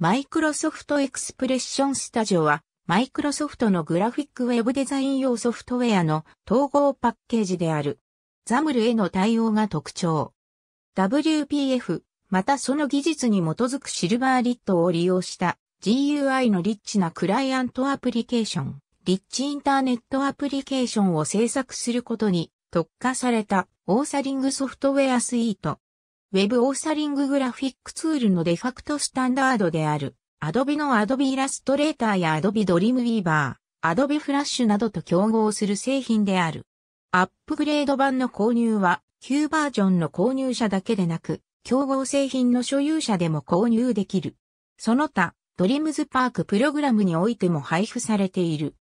マイクロソフトエクスプレッションスタジオは、マイクロソフトのグラフィックウェブデザイン用ソフトウェアの統合パッケージである。ザムルへの対応が特徴。WPF、またその技術に基づくシルバーリットを利用した GUI のリッチなクライアントアプリケーション、リッチインターネットアプリケーションを制作することに特化されたオーサリングソフトウェアスイート。ウェブオーサリンググラフィックツールのデファクトスタンダードである、Adobe の Adobe ストレーターや Adobe Dreamweaver、Adobe Flash などと競合する製品である。アップグレード版の購入は、旧バージョンの購入者だけでなく、競合製品の所有者でも購入できる。その他、ドリムズパークプログラムにおいても配布されている。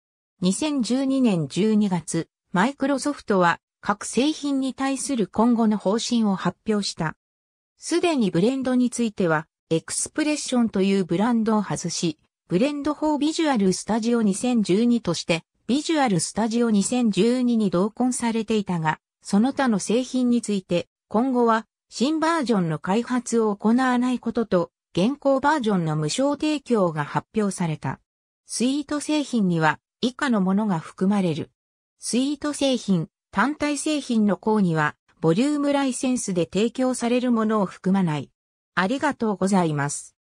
2012年12月、マイクロソフトは各製品に対する今後の方針を発表した。すでにブレンドについては、エクスプレッションというブランドを外し、ブレンド4ビジュアルスタジオ2012として、ビジュアルスタジオ2012に同梱されていたが、その他の製品について、今後は新バージョンの開発を行わないことと、現行バージョンの無償提供が発表された。スイート製品には以下のものが含まれる。スイート製品、単体製品の項には、ボリュームライセンスで提供されるものを含まない。ありがとうございます。